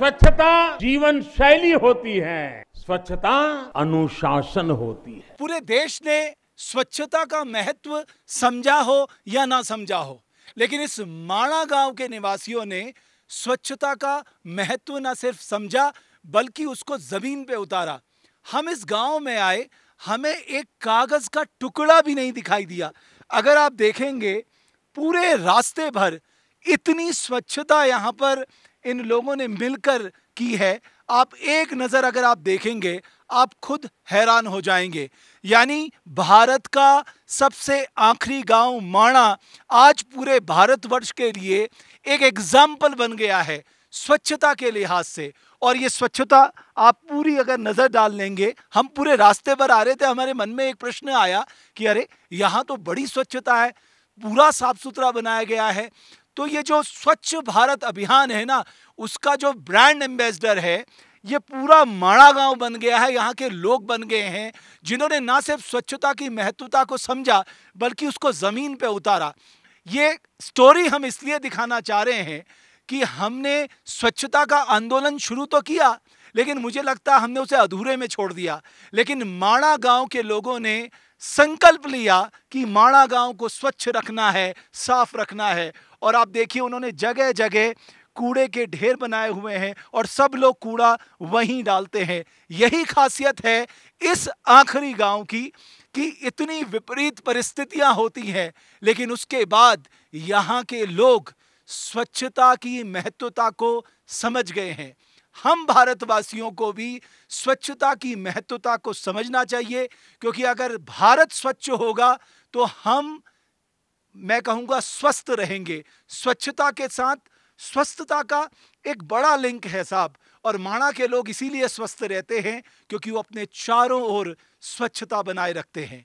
स्वच्छता जीवन शैली होती है स्वच्छता अनुशासन होती है पूरे देश ने स्वच्छता का महत्व समझा हो या ना समझा हो लेकिन इस माणा गांव के निवासियों ने स्वच्छता का महत्व ना सिर्फ समझा बल्कि उसको ज़मीन पे उतारा हम इस गांव में आए हमें एक कागज़ का टुकड़ा भी नहीं दिखाई दिया अगर आप देखेंगे पूरे रास्ते भर इतनी स्वच्छता यहाँ पर इन लोगों ने मिलकर की है आप एक नज़र अगर आप देखेंगे आप खुद हैरान हो जाएंगे यानी भारत का सबसे आखिरी गांव माणा आज पूरे भारतवर्ष के लिए एक एग्जाम्पल बन गया है स्वच्छता के लिहाज से और ये स्वच्छता आप पूरी अगर नज़र डाल लेंगे हम पूरे रास्ते पर आ रहे थे हमारे मन में एक प्रश्न आया कि अरे यहाँ तो बड़ी स्वच्छता है पूरा साफ सुथरा बनाया गया है तो ये जो स्वच्छ भारत अभियान है ना उसका जो ब्रांड एम्बेसडर है ये पूरा माड़ा गांव बन गया है यहाँ के लोग बन गए हैं जिन्होंने ना सिर्फ स्वच्छता की महत्वता को समझा बल्कि उसको ज़मीन पे उतारा ये स्टोरी हम इसलिए दिखाना चाह रहे हैं कि हमने स्वच्छता का आंदोलन शुरू तो किया लेकिन मुझे लगता है हमने उसे अधूरे में छोड़ दिया लेकिन माड़ा गांव के लोगों ने संकल्प लिया कि माड़ा गांव को स्वच्छ रखना है साफ रखना है और आप देखिए उन्होंने जगह जगह कूड़े के ढेर बनाए हुए हैं और सब लोग कूड़ा वहीं डालते हैं यही खासियत है इस आखिरी गांव की कि इतनी विपरीत परिस्थितियां होती हैं लेकिन उसके बाद यहां के लोग स्वच्छता की महत्वता को समझ गए हैं हम भारतवासियों को भी स्वच्छता की महत्वता को समझना चाहिए क्योंकि अगर भारत स्वच्छ होगा तो हम मैं कहूँगा स्वस्थ रहेंगे स्वच्छता के साथ स्वस्थता का एक बड़ा लिंक है साहब और माणा के लोग इसीलिए स्वस्थ रहते हैं क्योंकि वो अपने चारों ओर स्वच्छता बनाए रखते हैं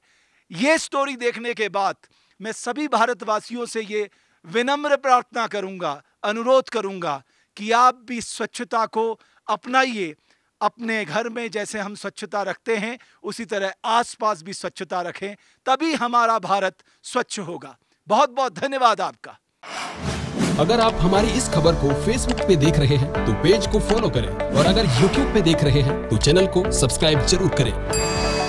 ये स्टोरी देखने के बाद मैं सभी भारतवासियों से ये विनम्र प्रार्थना करूंगा अनुरोध करूंगा कि आप भी स्वच्छता को अपनाइए अपने घर में जैसे हम स्वच्छता रखते हैं उसी तरह आसपास भी स्वच्छता रखें तभी हमारा भारत स्वच्छ होगा बहुत बहुत धन्यवाद आपका अगर आप हमारी इस खबर को फेसबुक पे देख रहे हैं तो पेज को फॉलो करें और अगर यूट्यूब पे देख रहे हैं तो चैनल को सब्सक्राइब जरूर करें